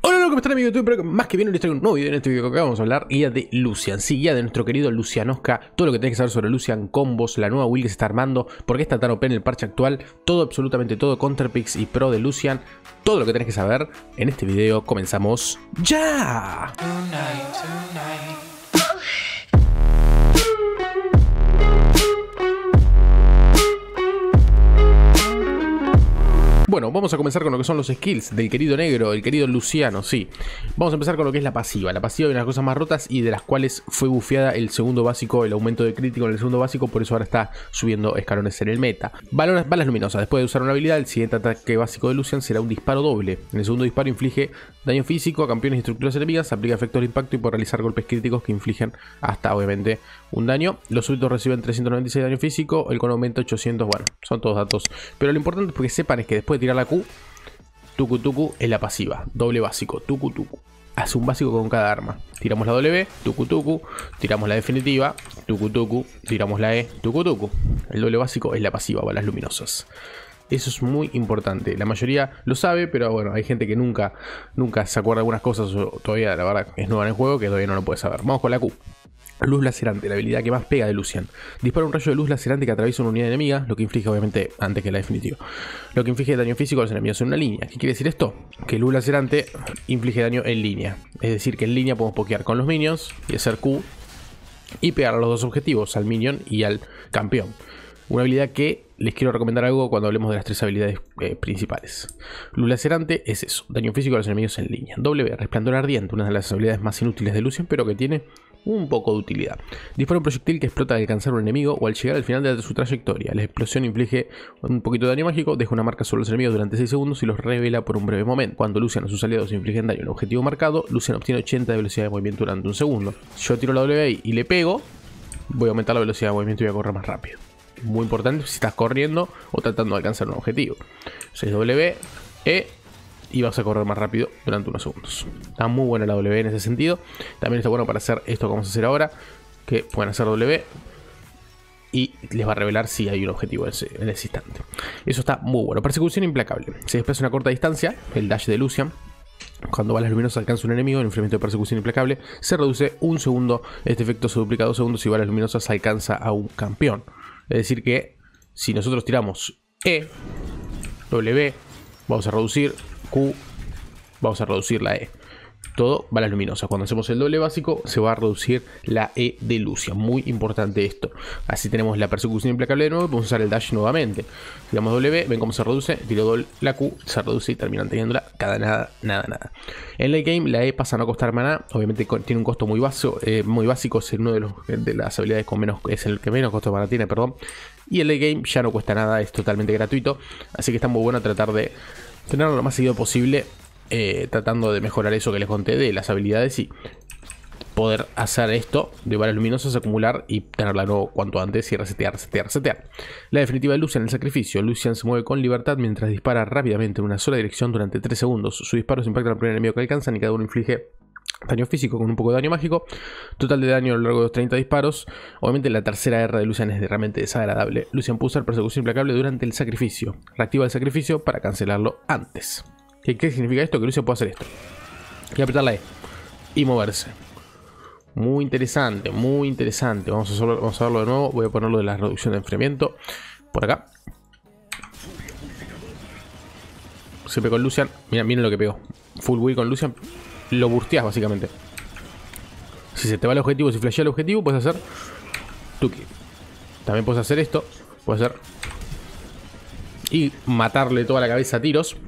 Hola, ¿cómo están amigos de YouTube? Pero más que bien les traigo un nuevo video en este video que vamos a hablar y de Lucian, sí, ya de nuestro querido Lucianosca, todo lo que tenés que saber sobre Lucian, combos, la nueva build que se está armando, por qué está tan OP en el parche actual, todo, absolutamente todo, Counterpicks y Pro de Lucian, todo lo que tenés que saber en este video, comenzamos ya. Bueno, vamos a comenzar con lo que son los skills del querido negro, el querido Luciano, sí. Vamos a empezar con lo que es la pasiva. La pasiva de las cosas más rotas y de las cuales fue bufeada el segundo básico, el aumento de crítico en el segundo básico, por eso ahora está subiendo escalones en el meta. Balas, balas luminosas. Después de usar una habilidad, el siguiente ataque básico de Lucian será un disparo doble. En el segundo disparo inflige daño físico a campeones y estructuras enemigas, aplica efectos de impacto y puede realizar golpes críticos que infligen hasta, obviamente, un daño. Los súbditos reciben 396 de daño físico, el con aumento 800, bueno, son todos datos. Pero lo importante es que sepan es que después de tirar la Q, Tuku es la pasiva, doble básico, tucu Tuku. Hace un básico con cada arma. Tiramos la W, tuku tiramos la definitiva, tuku tiramos la E, tuku El doble básico es la pasiva, balas luminosas. Eso es muy importante. La mayoría lo sabe, pero bueno, hay gente que nunca, nunca se acuerda de algunas cosas todavía, la verdad, es nueva en el juego que todavía no lo puede saber. Vamos con la Q. Luz lacerante, la habilidad que más pega de Lucian. Dispara un rayo de luz lacerante que atraviesa una unidad enemiga, lo que inflige obviamente antes que la definitiva. Lo que inflige daño físico a los enemigos en una línea. ¿Qué quiere decir esto? Que luz lacerante inflige daño en línea. Es decir, que en línea podemos pokear con los minions y hacer Q y pegar a los dos objetivos, al minion y al campeón. Una habilidad que les quiero recomendar algo cuando hablemos de las tres habilidades principales eh, principales. Lulacerante es eso, daño físico a los enemigos en línea. W, resplandor ardiente, una de las habilidades más inútiles de Lucian, pero que tiene un poco de utilidad. Dispara un proyectil que explota al alcanzar un enemigo o al llegar al final de su trayectoria. La explosión inflige un poquito de daño mágico, deja una marca sobre los enemigos durante 6 segundos y los revela por un breve momento. Cuando Lucian o sus aliados infligen daño en un objetivo marcado, Lucian obtiene 80 de velocidad de movimiento durante un segundo. Si yo tiro la W y le pego, voy a aumentar la velocidad de movimiento y voy a correr más rápido muy importante si estás corriendo o tratando de alcanzar un objetivo. 6W, E y vas a correr más rápido durante unos segundos. Está muy buena la W en ese sentido. También está bueno para hacer esto que vamos a hacer ahora, que pueden hacer W y les va a revelar si hay un objetivo en ese instante. Eso está muy bueno. Persecución implacable. Se desplaza una corta distancia, el dash de Lucian. Cuando balas luminosas alcanza un enemigo, el enfriamiento de persecución implacable se reduce un segundo. Este efecto se duplica dos segundos si balas luminosas alcanza a un campeón. Es decir que si nosotros tiramos E, W, vamos a reducir Q, vamos a reducir la E todo balas luminosas. Cuando hacemos el doble básico se va a reducir la E de Lucia. Muy importante esto. Así tenemos la persecución implacable de nuevo. Vamos a usar el dash nuevamente. Tiramos W, ven cómo se reduce. Tiro la Q, se reduce y terminan teniéndola cada nada, nada, nada. En late game la E pasa a no costar maná. Obviamente tiene un costo muy, básico, eh, muy básico. Es uno de, las habilidades con menos, es el que menos costo para tiene, perdón. Y el late game ya no cuesta nada, es totalmente gratuito. Así que está muy bueno tratar de tenerlo lo más seguido posible eh, tratando de mejorar eso que les conté de las habilidades y poder hacer esto de varas luminosas, acumular y tenerla nuevo cuanto antes y resetear, resetear, resetear. La definitiva de Lucian, el sacrificio. Lucian se mueve con libertad mientras dispara rápidamente en una sola dirección durante 3 segundos. Sus disparos impacta al primer enemigo que alcanzan y cada uno inflige daño físico con un poco de daño mágico. Total de daño a lo largo de los 30 disparos. Obviamente la tercera R de Lucian es realmente desagradable. Lucian puso el persecución implacable durante el sacrificio. Reactiva el sacrificio para cancelarlo antes. ¿Qué, significa esto? Que se puede hacer esto. Y apretar la E. Y moverse. Muy interesante, muy interesante. Vamos a, vamos a verlo de nuevo. Voy a ponerlo de la reducción de enfriamiento. Por acá. Siempre con Lucian. Mira, miren lo que pegó. Full wheel con Lucian. Lo bursteas básicamente. Si se te va el objetivo, si flashea el objetivo, puedes hacer Tuki. También puedes hacer esto. Puedes hacer. Y matarle toda la cabeza a tiros.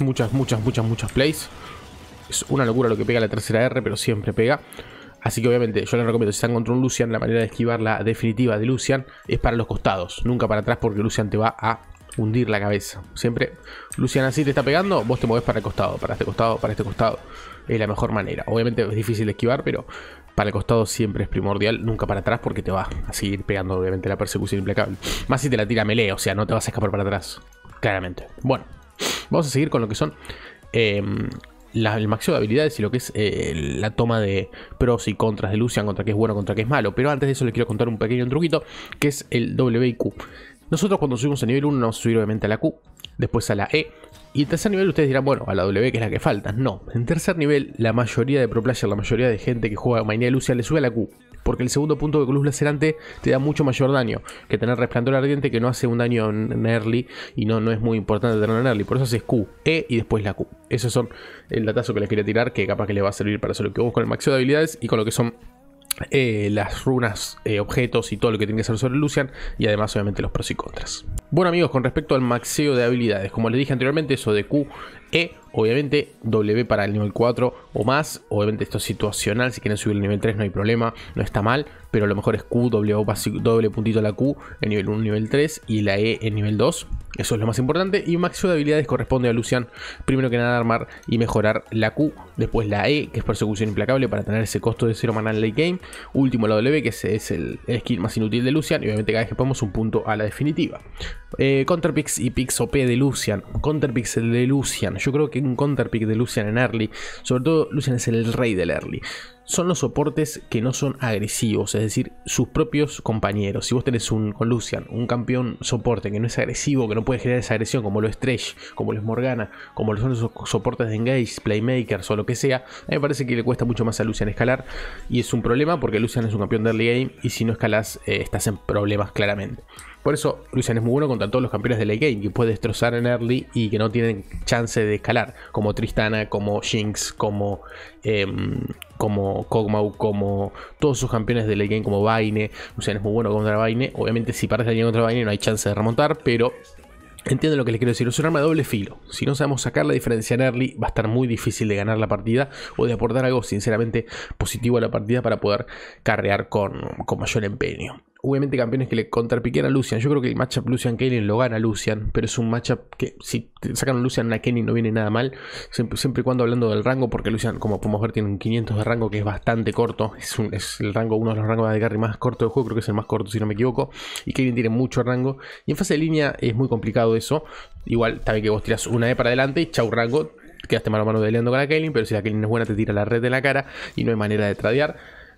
Muchas, muchas, muchas, muchas plays. Es una locura lo que pega la tercera R, pero siempre pega. Así que obviamente yo les recomiendo, si están contra un Lucian, la manera de esquivar la definitiva de Lucian es para los costados, nunca para atrás porque Lucian te va a hundir la cabeza. Siempre Lucian así te está pegando, vos te mueves para el costado, para este costado, para este costado. Es la mejor manera. Obviamente es difícil de esquivar, pero para el costado siempre es primordial, nunca para atrás porque te va a seguir pegando obviamente la persecución implacable. Más si te la tira melee, o sea, no te vas a escapar para atrás, claramente. Bueno. Vamos a seguir con lo que son em, el máximo de habilidades y lo que es eh, la toma de pros y contras de Lucian, contra qué es bueno, contra qué es malo. Pero antes de eso les quiero contar un pequeño truquito que es el W y Q Nosotros cuando subimos a nivel 1 nos subimos obviamente a la Q, después a la E. Y en tercer nivel ustedes dirán, bueno, a la W que es la que falta. No, en tercer nivel la mayoría de pro la mayoría de gente que juega de Lucian le sube a la Q porque el segundo punto de Cruz Lacerante te da mucho mayor daño que tener Resplandor Ardiente, que no hace un daño en early y no, no es muy importante tenerlo en early. Por eso haces Q, E y después la Q. Esos son el datazo que les quería tirar, que capaz que les va a servir para hacer lo que busco con el máximo de habilidades y con lo que son eh, las runas, eh, objetos y todo lo que tiene que ser sobre Lucian. Y además, obviamente, los pros y contras. Bueno, amigos, con respecto al maxeo de habilidades, como les dije anteriormente, eso de Q, E, obviamente, W para el nivel 4 o más. Obviamente, esto es situacional. Si quieren subir el nivel 3, no hay problema, no está mal pero a lo mejor es Q, doble, doble puntito la Q en nivel 1, nivel 3 y la E en nivel 2. Eso es lo más importante. Y máximo de habilidades corresponde a Lucian, primero que nada, armar y mejorar la Q. Después la E, que es persecución implacable para tener ese costo de 0 mana en late game. Último la W, que es el, skill más inútil de Lucian. Y obviamente cada vez que ponemos un punto a la definitiva. Eh, Counterpicks y Picks OP de Lucian. Counterpicks de Lucian. Yo creo que un Counterpick de Lucian en early. Sobre todo, Lucian es el rey del early son los soportes que no son agresivos, es decir, sus propios compañeros. Si vos tenés un, con Lucian un campeón soporte que no es agresivo, que no puede generar esa agresión, como lo es como lo es Morgana, como lo son esos soportes de Engage, Playmakers o lo que sea, a mí me parece que le cuesta mucho más a Lucian escalar y es un problema porque Lucian es un campeón de early game y si no escalas eh, estás en problemas claramente. Por eso Lucian es muy bueno contra todos los campeones de late game que puede destrozar en early y que no tienen chance de escalar, como Tristana, como Jinx, como em, como Kog'Maw, como todos sus campeones de late game como Vayne. Lucian es muy bueno contra Vayne, Obviamente si paras de contra Vayne no hay chance de remontar, pero entiendo lo que les quiero decir, es un arma de doble filo. Si no sabemos sacar la diferencia en early, va a estar muy difícil de ganar la partida o de aportar algo sinceramente positivo a la partida para poder carrear con mayor empeño obviamente campeones que le contrapiquen a Lucian. Yo creo que el matchup Lucian kaylin lo gana Lucian, pero es un matchup que si sacan a Lucian a Kenny no viene nada mal. Siempre, y cuando hablando del rango, porque Lucian, como podemos ver, tiene un 500 de rango que es bastante corto. Es, un, el rango, uno de los rangos de carry más corto del juego, creo que es el más corto si no me equivoco. Y Kaelin tiene mucho rango. Y en fase de línea es muy complicado eso. Igual, también que vos tiras una E para adelante y chau rango. Quedaste mano a mano peleando con la Kaylin, pero si la Kaylin es buena te tira la red de la cara y no hay manera de tradear.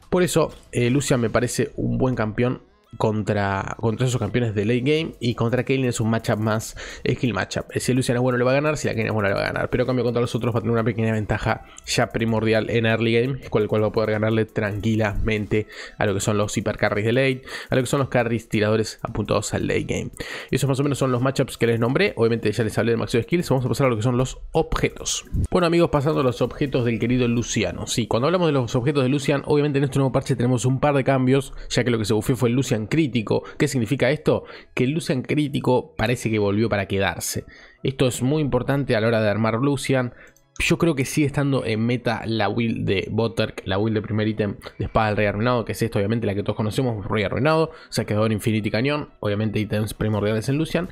Por eso, eh, Lucian me parece un buen campeón contra, contra esos campeones de late game y contra Kaylin es un matchup más skill matchup. Eh, si Luciano es bueno le va a ganar, si la Kaylin es buena le va a ganar. Pero cambio contra los otros va a tener una pequeña ventaja ya primordial en early game, con el cual va a poder ganarle tranquilamente a lo que son los hipercarries de late, a lo que son los carries tiradores apuntados al late game. Esos más o menos son los matchups que les nombré. Obviamente ya les hablé de maxio de skills. Vamos a pasar a lo que son los objetos. Bueno amigos, pasando a los objetos del querido Luciano. Sí, cuando hablamos de los objetos de Lucian, obviamente en este nuevo parche tenemos un par de cambios, ya que lo que se bufió fue el Lucian Crítico. ¿Qué significa esto? Que Lucian Crítico parece que volvió para quedarse. Esto es muy importante a la hora de armar Lucian. Yo creo que sigue estando en meta la will de Botterk la will de primer ítem de espada del rey arruinado, que es esto, obviamente la que todos conocemos, rey arruinado, saqueador infinity cañón, obviamente ítems primordiales en Lucian,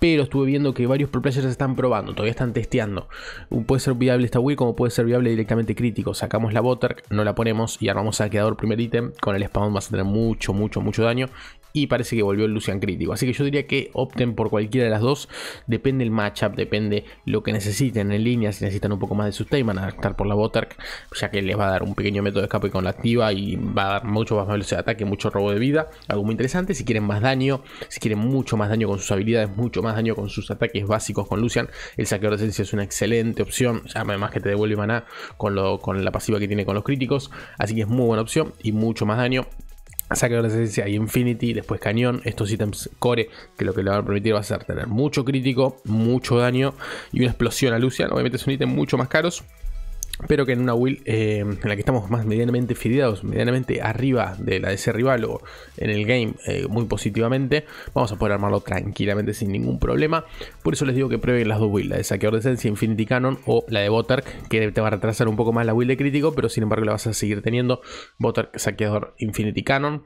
pero estuve viendo que varios pro players están probando, todavía están testeando. Uh, puede ser viable esta build como puede ser viable directamente crítico. Sacamos la Botter, no la ponemos y armamos quedador primer ítem. Con el spawn vas a tener mucho, mucho, mucho daño y parece que volvió el Lucian crítico. Así que yo diría que opten por cualquiera de las dos. Depende el matchup, depende lo que necesiten en línea. Si necesitan un poco más de sustain, van a estar por la Botark, ya que les va a dar un pequeño método de escape con la activa y va a dar mucho más velocidad de ataque, mucho robo de vida. Algo muy interesante. Si quieren más daño, si quieren mucho más daño con sus habilidades, mucho más daño con sus ataques básicos con Lucian, el saqueador de esencia es una excelente opción. Además que te devuelve maná con, con la pasiva que tiene con los críticos. Así que es muy buena opción y mucho más daño. Sacar la esencia y Infinity, después Cañón, estos ítems core, que lo que le van a permitir va a ser tener mucho crítico, mucho daño y una explosión a Lucian. Obviamente son ítems mucho más caros, pero que en una will eh, en la que estamos más medianamente fideados, medianamente arriba de la de ese rival o en el game eh, muy positivamente, vamos a poder armarlo tranquilamente sin ningún problema. Por eso les digo que prueben las dos builds, la de Saqueador de Esencia, Infinity Cannon o la de Botark, que te va a retrasar un poco más la will de crítico, pero sin embargo la vas a seguir teniendo. Botark, Saqueador, Infinity Cannon.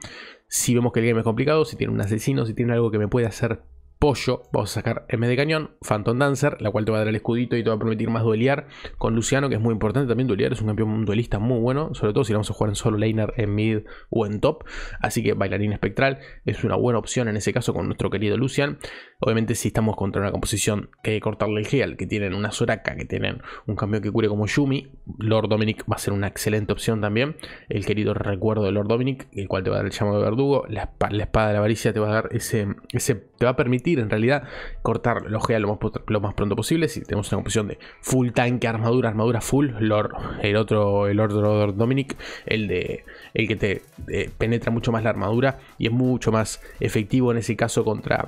Si vemos que el game es complicado, si tiene un asesino, si tiene algo que me puede hacer Pollo, vamos a sacar M de Cañón, Phantom Dancer, la cual te va a dar el escudito y te va a permitir más duelear con Luciano, que es muy importante también duelear, es un campeón duelista muy bueno, sobre todo si vamos a jugar en solo laner, en mid o en top, así que Bailarín Espectral es una buena opción en ese caso con nuestro querido Lucian, obviamente si estamos contra una composición que hay que cortarle el heal que tienen una Soraka, que tienen un campeón que cure como Yumi, Lord Dominic va a ser una excelente opción también, el querido recuerdo de Lord Dominic, el cual te va a dar el llamado de verdugo, la, espada de la avaricia te va a dar ese, ese te va a permitir en realidad, cortar los lo más, más pronto posible. Si tenemos una composición de full tanque, armadura, armadura full, Lord, el otro, el lord Dominic, el de el que te eh, penetra mucho más la armadura y es mucho más efectivo en ese caso contra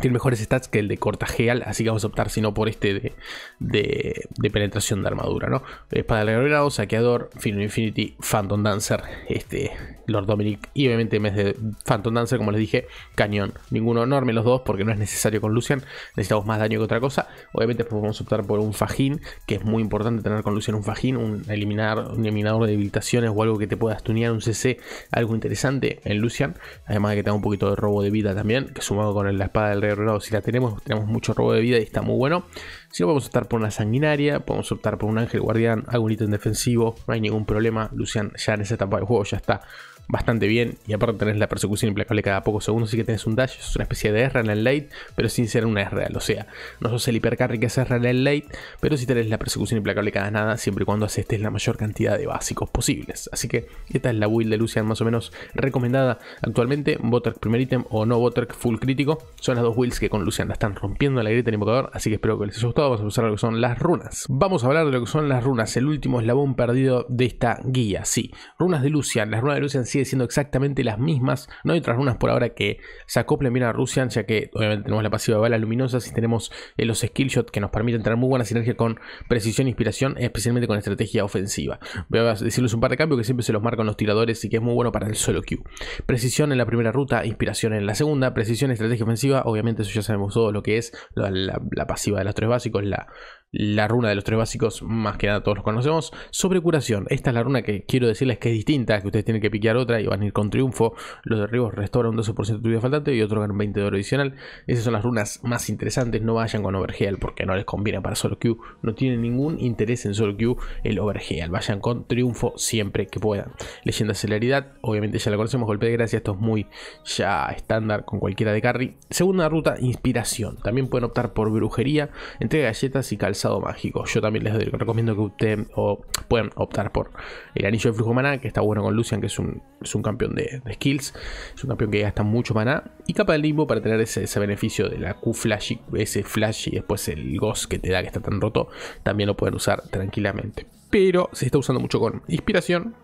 tiene mejores stats que el de Cortajeal, así que vamos a optar, si no, por este de, penetración de armadura, ¿no? Espada de grado, saqueador, Final Infinity, Phantom Dancer, este, Lord Dominic y obviamente en vez de Phantom Dancer, como les dije, cañón. Ninguno enorme los dos porque no es necesario con Lucian, necesitamos más daño que otra cosa. Obviamente podemos optar por un fajín, que es muy importante tener con Lucian un fajín, un, eliminar, un eliminador de debilitaciones o algo que te pueda tunear un CC, algo interesante en Lucian. Además de que tenga un poquito de robo de vida también, que sumado con la espada de alrededor. si la tenemos, tenemos mucho robo de vida y está muy bueno. Si no, a optar por una sanguinaria, podemos optar por un ángel guardián, algún ítem defensivo, no hay ningún problema. Lucian ya en esa etapa de juego ya está bastante bien. Y aparte tenés la persecución implacable cada pocos segundos, así que tenés un dash. Es una especie de R en el late, pero sin ser una real O sea, no sos el hipercarry que es R en el late, pero si tenés la persecución implacable cada nada, siempre y cuando asestes la mayor cantidad de básicos posibles. Así que esta es la build de Lucian más o menos recomendada actualmente. Botterk primer ítem o no Botterk full crítico. Son las dos builds que con Lucian la están rompiendo la grieta del invocador, así que espero que les haya gustado. Vamos a pasar lo que son las runas. Vamos a hablar de lo que son las runas, el último eslabón perdido de esta guía. Sí, runas de Lucian. Las runas de Lucian sí siendo exactamente las mismas. No hay otras runas por ahora que se acoplen bien a Rusian, ya que obviamente tenemos la pasiva de balas luminosas y tenemos eh, los skillshots que nos permiten tener muy buena sinergia con precisión e inspiración, especialmente con estrategia ofensiva. Voy a decirles un par de cambios que siempre se los marcan los tiradores y que es muy bueno para el solo queue Precisión en la primera ruta, inspiración en la segunda, precisión estrategia ofensiva, obviamente eso ya sabemos todo lo que es la, la pasiva de los tres básicos, la, la runa de los tres básicos, más que nada todos los conocemos. Sobre curación, esta es la runa que quiero decirles que es distinta, que ustedes tienen que piquear otra y van a ir con triunfo. Los derribos restauran un 12% de tu vida faltante y otro ganan 20 de oro adicional. Esas son las runas más interesantes, no vayan con overheal porque no les conviene para solo Q. No tienen ningún interés en solo Q el overheal, vayan con triunfo siempre que puedan. Leyenda celeridad, obviamente ya la conocemos, golpe de gracia, esto es muy ya estándar con cualquiera de carry. Segunda ruta, inspiración. También pueden optar por brujería, entrega galletas y calzado mágico. Yo también les recomiendo que Ustedes o pueden optar por el anillo de flujo maná, que está bueno con Lucian, que es un, campeón de, skills, es un campeón que gasta mucho maná, y capa de limbo para tener ese, ese beneficio de la Q flash, ese flash y después el Ghost que te da que está tan roto, también lo pueden usar tranquilamente. Pero se está usando mucho con inspiración,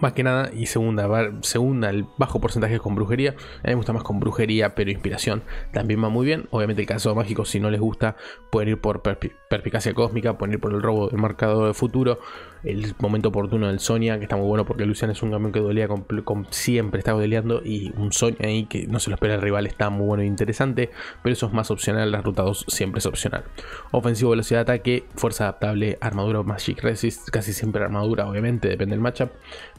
más que nada, y segunda, segunda, el bajo porcentaje con brujería. A mí me gusta más con brujería, pero inspiración también va muy bien. Obviamente, el caso mágico, si no les gusta, pueden ir por perspicacia cósmica, pueden ir por el robo del marcador de futuro, el momento oportuno del Sonia, que está muy bueno porque Lucian es un camión que dolía, con, siempre está dueleando y un Sonia ahí que no se lo espera el rival está muy bueno e interesante, pero eso es más opcional. La ruta 2 siempre es opcional. Ofensivo, velocidad de ataque, fuerza adaptable, armadura, magic resist, casi siempre armadura, obviamente, depende del matchup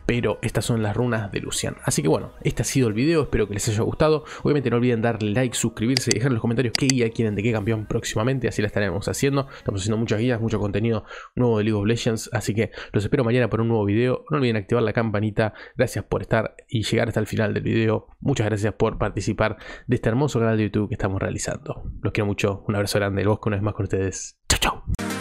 pero estas son las runas de Lucian. Así que bueno, este ha sido el video, espero que les haya gustado. Obviamente no olviden darle like, suscribirse y dejar en los comentarios qué guía quieren de qué campeón próximamente, así la estaremos haciendo. Estamos haciendo muchas guías, mucho contenido nuevo de League of Legends, así que los espero mañana por un nuevo video. No olviden activar la campanita, gracias por estar y llegar hasta el final del video. Muchas gracias por participar de este hermoso canal de YouTube que estamos realizando. Los quiero mucho, un abrazo grande, el Bosco una vez más con ustedes. Chao, chau.